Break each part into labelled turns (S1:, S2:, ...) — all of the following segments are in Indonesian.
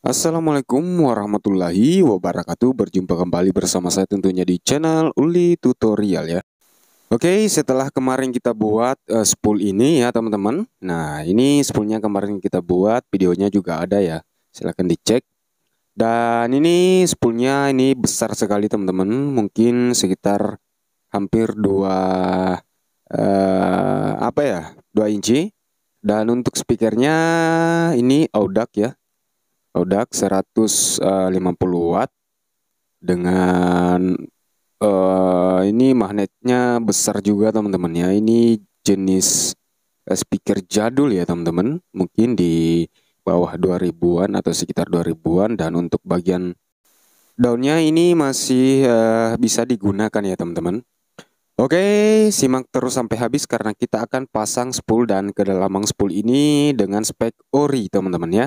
S1: Assalamualaikum warahmatullahi wabarakatuh Berjumpa kembali bersama saya tentunya di channel Uli Tutorial ya Oke setelah kemarin kita buat uh, spool ini ya teman-teman Nah ini spoolnya kemarin kita buat videonya juga ada ya Silahkan dicek Dan ini spoolnya ini besar sekali teman-teman Mungkin sekitar hampir 2 uh, eh, apa ya 2 inci dan untuk speakernya ini audak ya Kodak 150 eh, watt dengan uh, ini magnetnya besar juga teman-teman ya. Ini jenis eh, speaker jadul ya teman-teman. Mungkin di bawah 2000-an atau sekitar 2000-an dan untuk bagian daunnya ini masih uh, bisa digunakan ya teman-teman. Oke, simak terus sampai habis karena kita akan pasang spool dan ke kedalaman spool ini dengan spek ori teman-teman ya.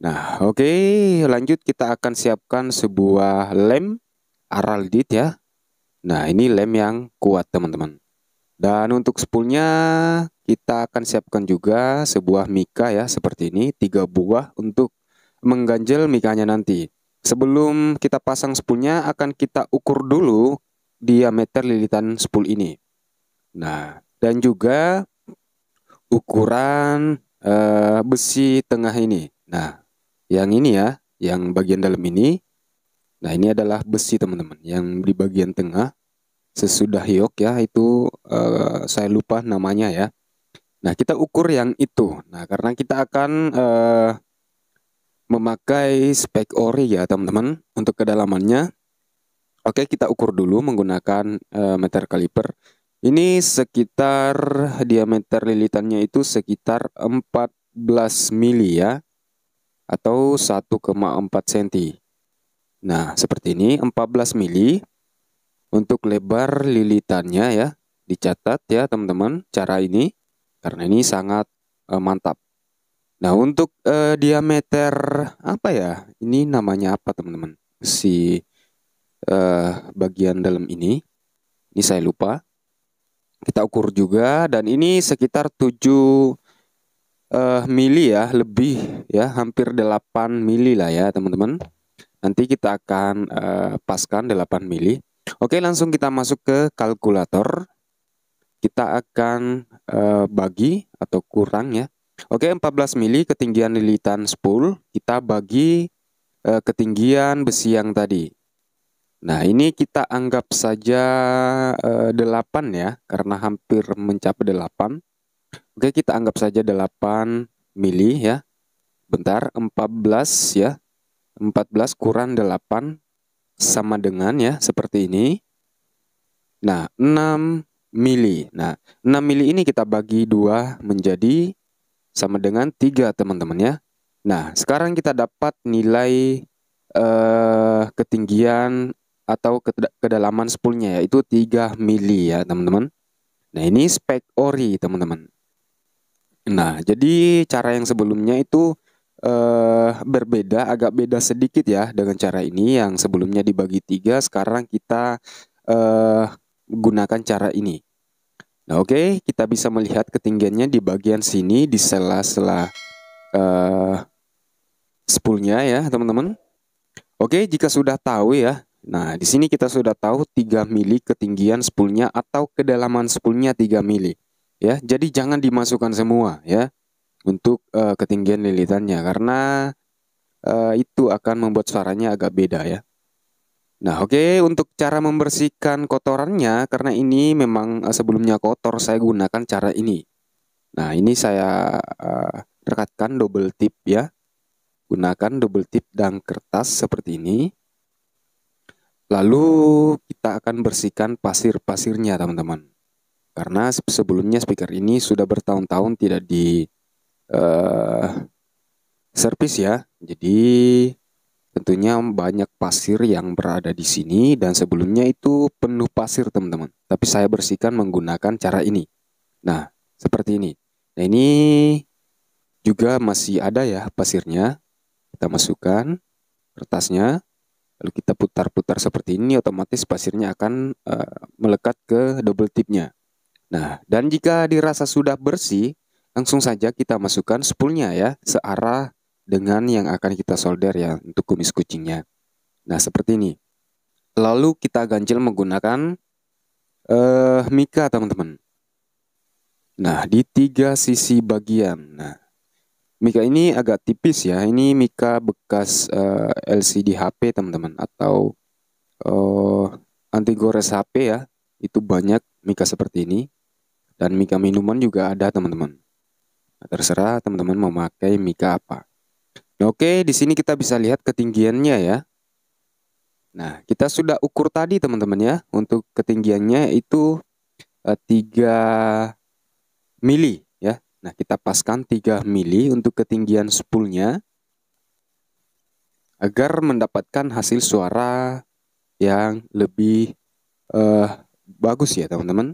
S1: Nah, oke, okay, lanjut kita akan siapkan sebuah lem araldit ya. Nah, ini lem yang kuat, teman-teman. Dan untuk spoolnya kita akan siapkan juga sebuah mika ya, seperti ini, tiga buah untuk mengganjel mikanya nanti. Sebelum kita pasang spoolnya akan kita ukur dulu diameter lilitan spool ini. Nah, dan juga ukuran uh, besi tengah ini. Nah, yang ini ya, yang bagian dalam ini. Nah, ini adalah besi, teman-teman. Yang di bagian tengah sesudah yok ya, itu uh, saya lupa namanya ya. Nah, kita ukur yang itu. Nah, karena kita akan uh, memakai spek ori ya, teman-teman, untuk kedalamannya. Oke, kita ukur dulu menggunakan uh, meter kaliper. Ini sekitar diameter lilitannya itu sekitar 14 mili ya atau 1,4 cm. Nah, seperti ini 14 mili untuk lebar lilitannya ya. Dicatat ya teman-teman cara ini karena ini sangat e, mantap. Nah, untuk e, diameter apa ya? Ini namanya apa teman-teman? Si e, bagian dalam ini. Ini saya lupa. Kita ukur juga dan ini sekitar 7 uh, mili ya, lebih ya, hampir 8 mili lah ya, teman-teman. Nanti kita akan uh, paskan 8 mili. Oke, langsung kita masuk ke kalkulator. Kita akan uh, bagi atau kurang ya. Oke, 14 mili ketinggian lilitan spool kita bagi uh, ketinggian besi yang tadi. Nah, ini kita anggap saja uh, 8 ya, karena hampir mencapai 8. Oke, kita anggap saja 8 mili ya. Bentar, 14 ya. 14 kurang 8 sama dengan ya seperti ini. Nah, 6 mili. Nah, 6 mili ini kita bagi 2 menjadi sama dengan 3 teman-teman ya. Nah, sekarang kita dapat nilai eh, ketinggian atau kedalaman spoolnya yaitu 3 mili ya teman-teman. Nah, ini spek ori teman-teman. Nah, jadi cara yang sebelumnya itu eh, berbeda, agak beda sedikit ya dengan cara ini yang sebelumnya dibagi tiga, sekarang kita eh, gunakan cara ini. Nah, oke, okay, kita bisa melihat ketinggiannya di bagian sini di sela-sela eh, spoolnya ya, teman-teman. Oke, okay, jika sudah tahu ya, Nah, di sini kita sudah tahu 3 mili ketinggian spoolnya atau kedalaman spoolnya 3 mili ya jadi jangan dimasukkan semua ya untuk uh, ketinggian lilitannya karena uh, itu akan membuat suaranya agak beda ya nah oke okay, untuk cara membersihkan kotorannya karena ini memang uh, sebelumnya kotor saya gunakan cara ini nah ini saya uh, rekatkan double tip ya gunakan double tip dan kertas seperti ini lalu kita akan bersihkan pasir-pasirnya teman-teman karena sebelumnya speaker ini sudah bertahun-tahun tidak di uh, servis ya. Jadi tentunya banyak pasir yang berada di sini dan sebelumnya itu penuh pasir teman-teman. Tapi saya bersihkan menggunakan cara ini. Nah seperti ini. Nah ini juga masih ada ya pasirnya. Kita masukkan kertasnya. Lalu kita putar-putar seperti ini otomatis pasirnya akan uh, melekat ke double tipnya. Nah, dan jika dirasa sudah bersih, langsung saja kita masukkan spoolnya ya, searah dengan yang akan kita solder ya untuk kumis kucingnya. Nah, seperti ini. Lalu kita ganjil menggunakan uh, mika, teman-teman. Nah, di tiga sisi bagian. Nah, mika ini agak tipis ya. Ini mika bekas uh, eh, LCD HP, teman-teman, atau uh, anti gores HP ya. Itu banyak mika seperti ini. Dan mika minuman juga ada teman-teman. terserah teman-teman memakai mika apa. Nah, oke, di sini kita bisa lihat ketinggiannya ya. Nah, kita sudah ukur tadi teman-teman ya. Untuk ketinggiannya itu eh, 3 mili ya. Nah, kita paskan 3 mili untuk ketinggian spoolnya agar mendapatkan hasil suara yang lebih eh, bagus ya teman-teman.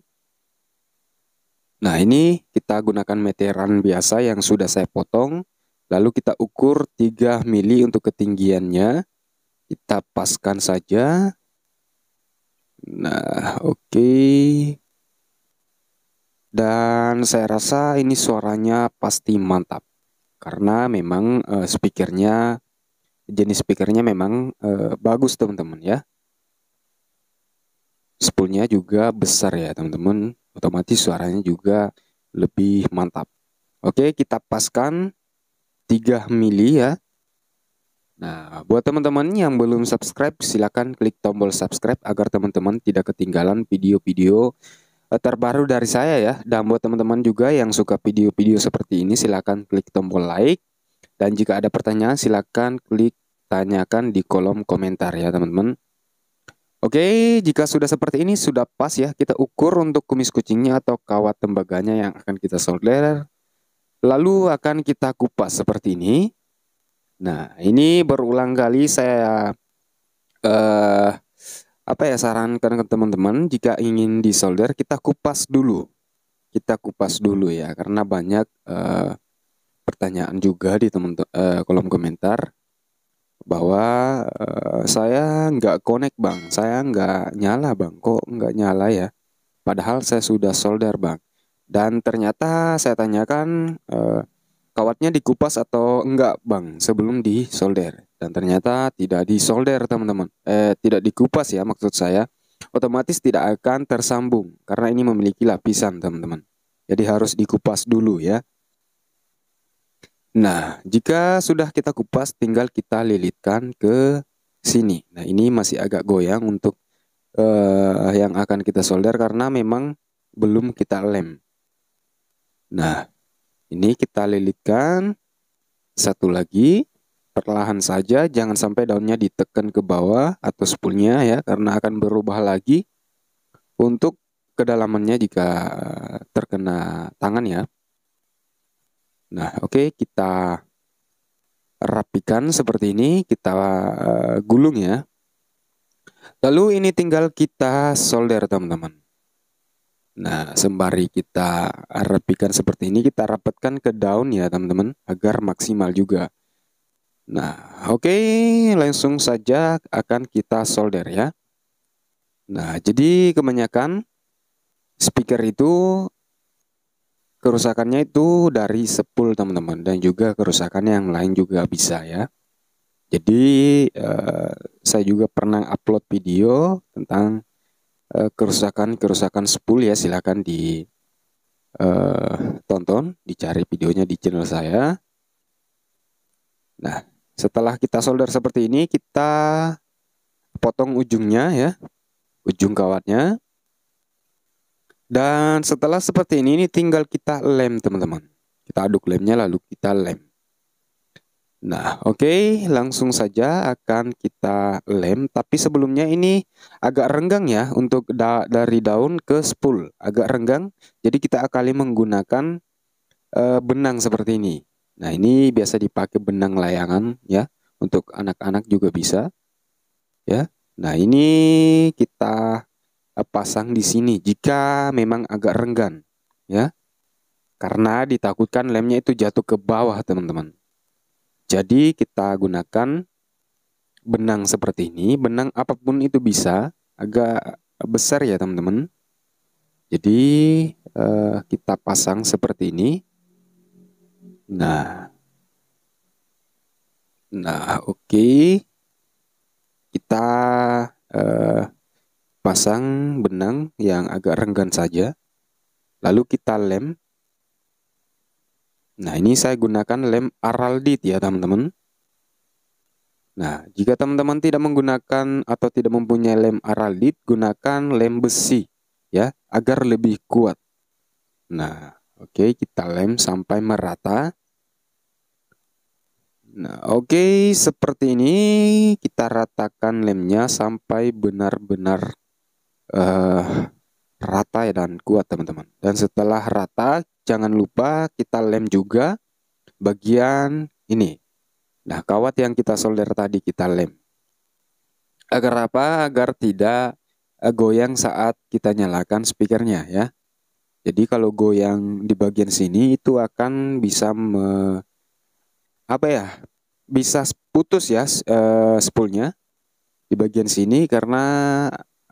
S1: Nah ini kita gunakan meteran biasa yang sudah saya potong. Lalu kita ukur 3 mili untuk ketinggiannya. Kita paskan saja. Nah oke. Okay. Dan saya rasa ini suaranya pasti mantap. Karena memang uh, speakernya, jenis speakernya memang uh, bagus teman-teman ya. Spoolnya juga besar ya teman-teman otomatis suaranya juga lebih mantap. Oke, kita paskan 3 mili ya. Nah, buat teman-teman yang belum subscribe, silakan klik tombol subscribe agar teman-teman tidak ketinggalan video-video eh, terbaru dari saya ya. Dan buat teman-teman juga yang suka video-video seperti ini, silakan klik tombol like. Dan jika ada pertanyaan, silakan klik tanyakan di kolom komentar ya teman-teman. Oke, jika sudah seperti ini sudah pas ya kita ukur untuk kumis kucingnya atau kawat tembaganya yang akan kita solder. Lalu akan kita kupas seperti ini. Nah, ini berulang kali saya eh apa ya sarankan ke teman-teman jika ingin disolder kita kupas dulu. Kita kupas dulu ya karena banyak uh, pertanyaan juga di teman uh, kolom komentar bahwa uh, saya nggak connect bang, saya nggak nyala bang, kok nggak nyala ya? Padahal saya sudah solder bang. Dan ternyata saya tanyakan uh, kawatnya dikupas atau enggak bang sebelum di solder. Dan ternyata tidak di solder teman-teman, eh tidak dikupas ya maksud saya. Otomatis tidak akan tersambung karena ini memiliki lapisan teman-teman. Jadi harus dikupas dulu ya. Nah, jika sudah kita kupas, tinggal kita lilitkan ke sini. Nah, ini masih agak goyang untuk uh, yang akan kita solder karena memang belum kita lem. Nah, ini kita lilitkan satu lagi perlahan saja, jangan sampai daunnya ditekan ke bawah atau spoolnya ya, karena akan berubah lagi untuk kedalamannya jika eh, terkena tangan ya. Nah, oke okay, kita rapikan seperti ini, kita uh, gulung ya. Lalu ini tinggal kita solder teman-teman. Nah, sembari kita rapikan seperti ini, kita rapatkan ke daun ya teman-teman, agar maksimal juga. Nah, oke, okay, langsung saja akan kita solder ya. Nah, jadi kebanyakan speaker itu Kerusakannya itu dari sepul teman-teman dan juga kerusakan yang lain juga bisa ya. Jadi eh, saya juga pernah upload video tentang eh, kerusakan-kerusakan sepul ya silahkan ditonton, eh, dicari videonya di channel saya. Nah setelah kita solder seperti ini kita potong ujungnya ya, ujung kawatnya dan setelah seperti ini, ini tinggal kita lem teman-teman. Kita aduk lemnya lalu kita lem. Nah oke okay, langsung saja akan kita lem. Tapi sebelumnya ini agak renggang ya untuk da dari daun ke spool. Agak renggang jadi kita akali menggunakan e, benang seperti ini. Nah ini biasa dipakai benang layangan ya. Untuk anak-anak juga bisa. ya. Nah ini kita Eh, pasang di sini jika memang agak renggan ya. Karena ditakutkan lemnya itu jatuh ke bawah, teman-teman. Jadi kita gunakan benang seperti ini, benang apapun itu bisa, agak besar ya, teman-teman. Jadi eh, kita pasang seperti ini. Nah. Nah, oke. Okay. Kita eh pasang benang yang agak renggan saja lalu kita lem nah ini saya gunakan lem araldit ya teman-teman nah jika teman-teman tidak menggunakan atau tidak mempunyai lem araldit gunakan lem besi ya agar lebih kuat nah oke okay, kita lem sampai merata Nah, oke, okay, seperti ini kita ratakan lemnya sampai benar-benar uh, rata ya dan kuat teman-teman. Dan setelah rata, jangan lupa kita lem juga bagian ini. Nah, kawat yang kita solder tadi kita lem. Agar apa? Agar tidak eh, goyang saat kita nyalakan speakernya ya. Jadi kalau goyang di bagian sini itu akan bisa me, apa ya? Bisa putus ya uh, spoolnya di bagian sini karena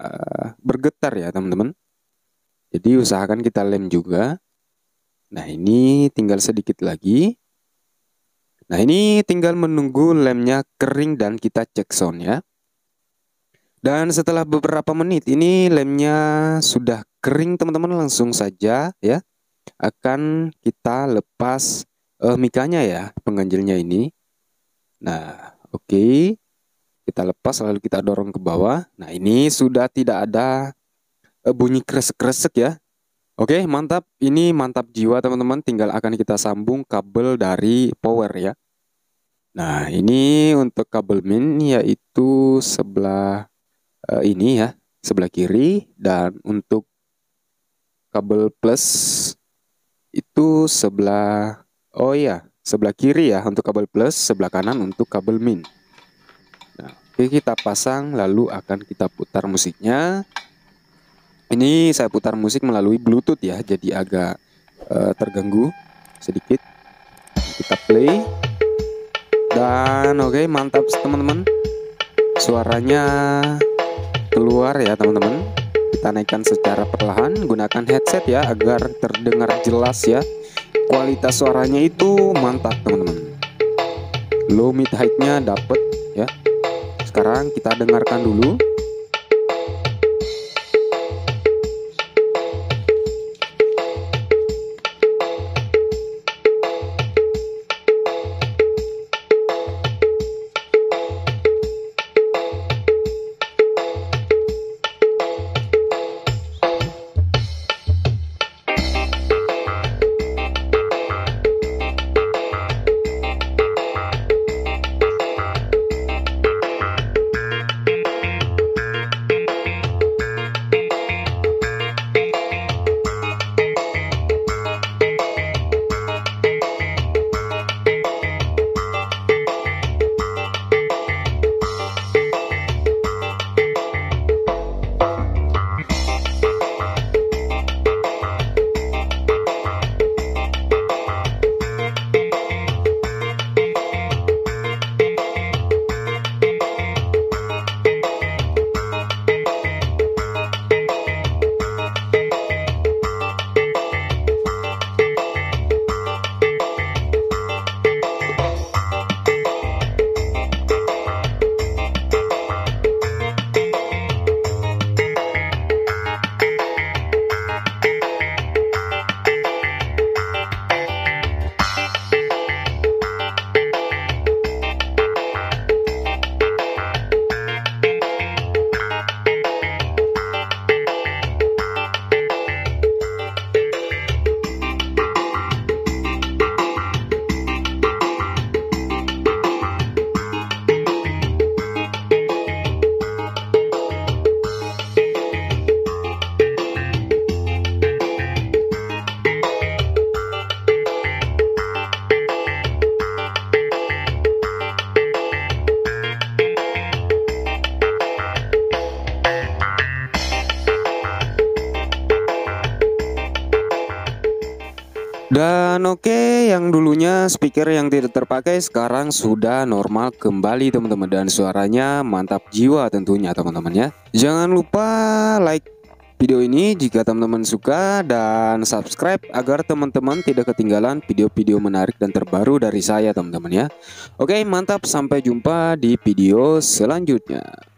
S1: Eh, bergetar ya teman-teman. Jadi usahakan kita lem juga. Nah ini tinggal sedikit lagi. Nah ini tinggal menunggu lemnya kering dan kita cek sound ya. Dan setelah beberapa menit ini lemnya sudah kering teman-teman langsung saja ya. Akan kita lepas uh, mikanya ya pengganjilnya ini. Nah oke. Okay kita lepas lalu kita dorong ke bawah. Nah, ini sudah tidak ada eh, bunyi kresek-kresek ya. Oke, mantap. Ini mantap jiwa teman-teman. Tinggal akan kita sambung kabel dari power ya. Nah, ini untuk kabel min yaitu sebelah uh, ini ya, sebelah kiri dan untuk kabel plus itu sebelah oh ya, sebelah kiri ya untuk kabel plus, sebelah kanan untuk kabel min. Oke, kita pasang lalu akan kita putar musiknya. Ini saya putar musik melalui Bluetooth ya, jadi agak uh, terganggu sedikit. Kita play. Dan oke, mantap teman-teman. Suaranya keluar ya, teman-teman. Kita naikkan secara perlahan gunakan headset ya agar terdengar jelas ya. Kualitas suaranya itu mantap, teman-teman. Low mid height nya dapat sekarang kita dengarkan dulu Dan oke okay, yang dulunya speaker yang tidak terpakai sekarang sudah normal kembali teman-teman dan suaranya mantap jiwa tentunya teman-teman ya. Jangan lupa like video ini jika teman-teman suka dan subscribe agar teman-teman tidak ketinggalan video-video menarik dan terbaru dari saya teman-teman ya. Oke okay, mantap sampai jumpa di video selanjutnya.